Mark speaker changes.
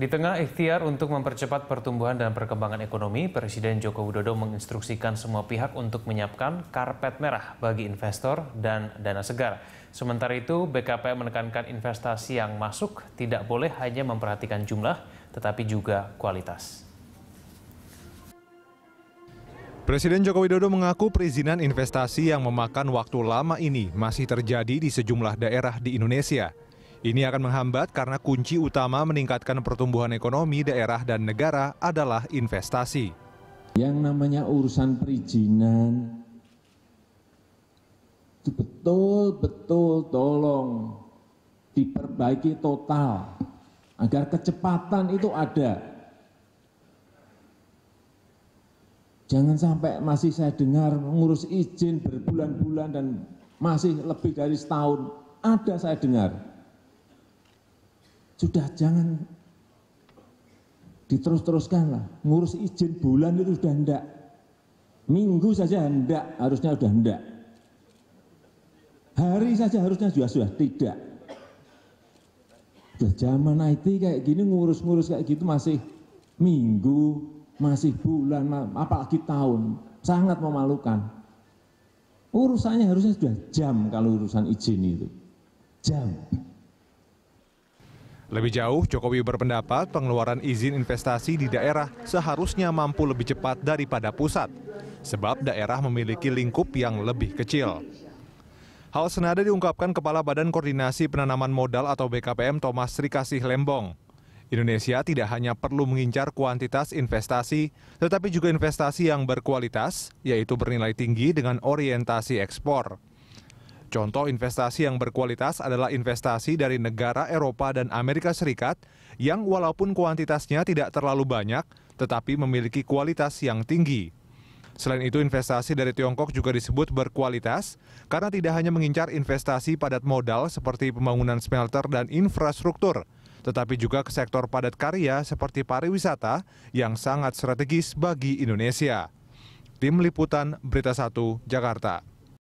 Speaker 1: Di tengah ikhtiar untuk mempercepat pertumbuhan dan perkembangan ekonomi, Presiden Joko Widodo menginstruksikan semua pihak untuk menyiapkan karpet merah bagi investor dan dana segar. Sementara itu, BKP menekankan investasi yang masuk tidak boleh hanya memperhatikan jumlah, tetapi juga kualitas. Presiden Joko Widodo mengaku perizinan investasi yang memakan waktu lama ini masih terjadi di sejumlah daerah di Indonesia. Ini akan menghambat karena kunci utama meningkatkan pertumbuhan ekonomi daerah dan negara adalah investasi.
Speaker 2: Yang namanya urusan perizinan itu betul-betul tolong diperbaiki total agar kecepatan itu ada. Jangan sampai masih saya dengar mengurus izin berbulan-bulan dan masih lebih dari setahun. Ada saya dengar sudah jangan diterus-teruskan lah. Ngurus izin bulan itu sudah hendak. Minggu saja hendak, harusnya sudah hendak. Hari saja harusnya juga sudah tidak. Sudah zaman IT kayak gini ngurus-ngurus kayak gitu masih minggu, masih bulan, apalagi tahun. Sangat memalukan. Urusannya harusnya sudah jam kalau urusan izin itu. Jam.
Speaker 1: Lebih jauh, Jokowi berpendapat pengeluaran izin investasi di daerah seharusnya mampu lebih cepat daripada pusat, sebab daerah memiliki lingkup yang lebih kecil. Hal senada diungkapkan Kepala Badan Koordinasi Penanaman Modal atau BKPM Thomas Srikasih Lembong. Indonesia tidak hanya perlu mengincar kuantitas investasi, tetapi juga investasi yang berkualitas, yaitu bernilai tinggi dengan orientasi ekspor. Contoh investasi yang berkualitas adalah investasi dari negara Eropa dan Amerika Serikat yang walaupun kuantitasnya tidak terlalu banyak, tetapi memiliki kualitas yang tinggi. Selain itu, investasi dari Tiongkok juga disebut berkualitas karena tidak hanya mengincar investasi padat modal seperti pembangunan smelter dan infrastruktur, tetapi juga ke sektor padat karya seperti pariwisata yang sangat strategis bagi Indonesia. Tim Liputan Berita 1 Jakarta.